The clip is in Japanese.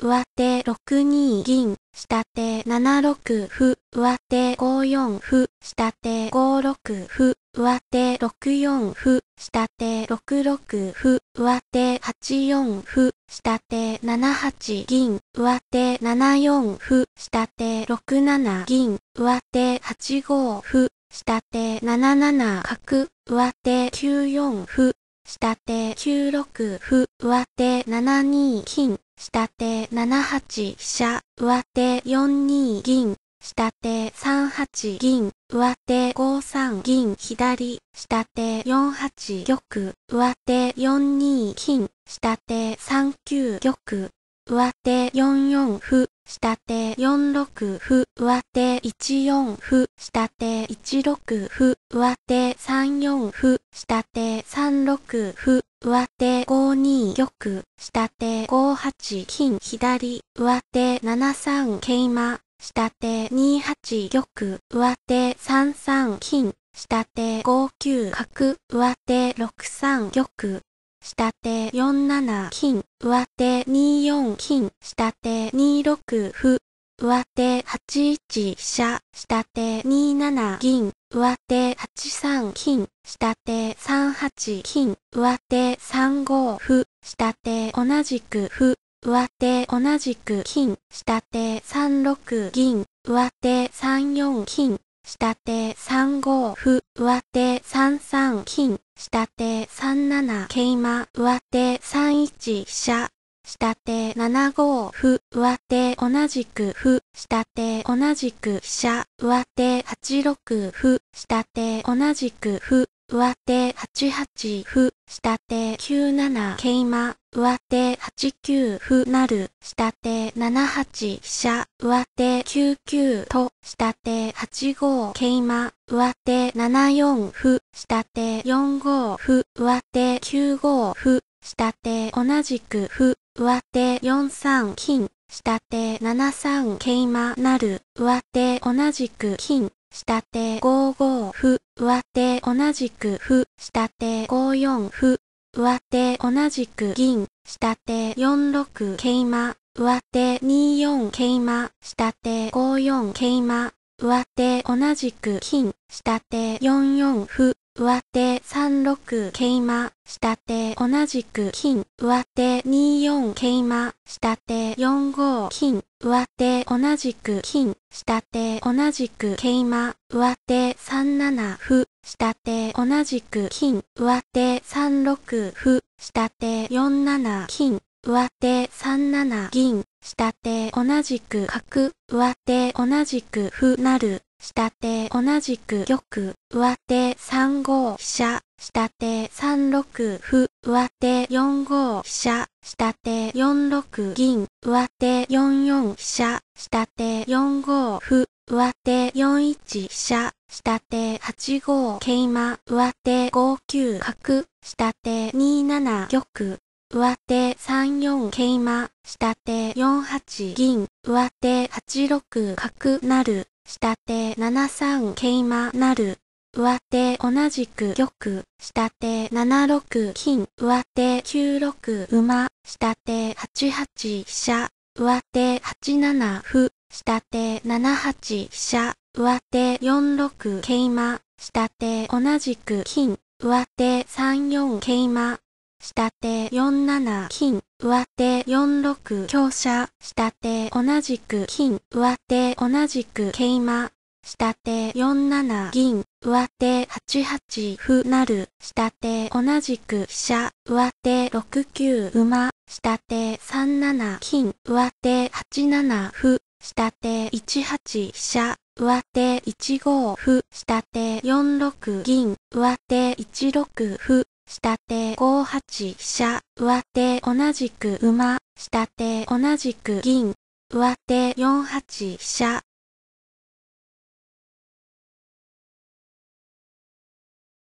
上手6二銀、下手7六歩、上手5四歩、下手5六歩、上手6四歩、下手6六歩、上手8四歩、下手7八銀、上手7四歩、下手6七銀、上手8五歩、下手7七角、上手9四歩、下手9六歩、上手7二金、下手7八飛車、上手4二銀、下手3八銀、上手5三銀、左、下手4八玉、上手4二金、下手3九玉、上手4四歩、下手4六歩、上手1四歩、下手1六歩、上手3四歩、下手3六歩、上手5二玉、下手5八金左、上手7三桂馬、下手2八玉、上手3三金、下手5九角、上手6三玉、下手4七金、上手2四金、下手2六歩。上手8一飛車、下手2七銀、上手8三金、下手3八金、上手3五歩、下手同じく歩、上手同じく金、下手3六銀、上手3四金、下手3五歩、上手3三金、下手3七桂馬、上手3一飛車、下手7五歩、上手同じく歩、下手同じく飛車、上手8六歩、下手同じく歩、上手8八歩、下手9七桂馬、上手8九歩る下手7八飛車、上手9九と、下手8五桂馬、上手7四歩、下手4五歩、上手9五歩、下手同じく歩、上手4三金、下手7三桂馬なる、上手同じく金、下手5五歩、上手同じく歩、下手5四歩、上手同じく銀、下手4六桂馬、上手2四桂馬、下手5四桂馬、上手同じく金、下手4四歩、上手3六桂馬、下手同じく金、上手2四桂馬、下手4五金、上手同じく金、下手同じく桂馬、上手3七歩、下手同じく金、上手3六歩、下手4七金、上手3七銀、下手同じく角、上手同じく歩なる。下手同じく玉、上手三五飛車、下手三六歩、上手四五飛車、下手四六銀、上手四四飛車、下手四五歩、上手四一飛車、下手八五桂馬、上手五九角、下手二七玉、上手三四桂馬、下手四八銀、上手八六角なる。下手7三桂馬なる。上手同じく玉、下手7六金、上手9六馬、下手8八飛車、上手8七歩、下手7八飛車、上手4六桂馬、下手同じく金、上手3四桂馬、下手4七金、上手4六強者、下手同じく金、上手同じく桂馬、下手4七銀、上手8八歩なる、下手同じく飛車、上手6九馬、下手3七金、上手8七歩、下手1八飛車、上手1五歩、下手4六銀、上手1六歩、下手5八飛車、上手同じく馬、下手同じく銀、上手4八飛車、